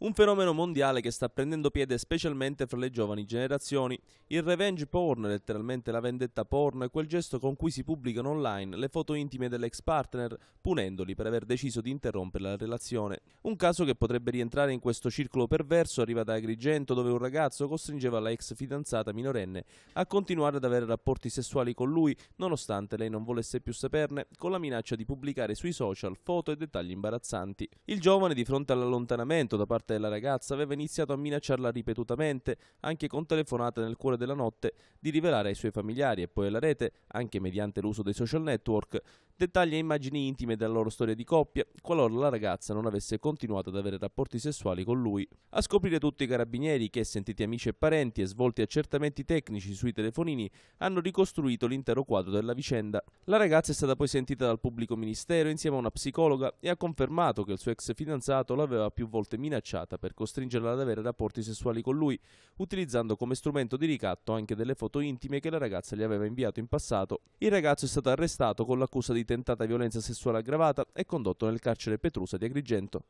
Un fenomeno mondiale che sta prendendo piede specialmente fra le giovani generazioni, il revenge porn, letteralmente la vendetta porn, è quel gesto con cui si pubblicano online le foto intime dell'ex partner, punendoli per aver deciso di interrompere la relazione. Un caso che potrebbe rientrare in questo circolo perverso arriva da Agrigento dove un ragazzo costringeva la ex fidanzata minorenne a continuare ad avere rapporti sessuali con lui nonostante lei non volesse più saperne con la minaccia di pubblicare sui social foto e dettagli imbarazzanti. Il giovane di fronte all'allontanamento da parte della ragazza aveva iniziato a minacciarla ripetutamente anche con telefonate nel cuore della notte di rivelare ai suoi familiari e poi alla rete anche mediante l'uso dei social network dettagli e immagini intime della loro storia di coppia qualora la ragazza non avesse continuato continuato ad avere rapporti sessuali con lui. A scoprire tutti i carabinieri che, sentiti amici e parenti e svolti accertamenti tecnici sui telefonini, hanno ricostruito l'intero quadro della vicenda. La ragazza è stata poi sentita dal pubblico ministero insieme a una psicologa e ha confermato che il suo ex fidanzato l'aveva più volte minacciata per costringerla ad avere rapporti sessuali con lui, utilizzando come strumento di ricatto anche delle foto intime che la ragazza gli aveva inviato in passato. Il ragazzo è stato arrestato con l'accusa di tentata violenza sessuale aggravata e condotto nel carcere Petrusa di Agrigento.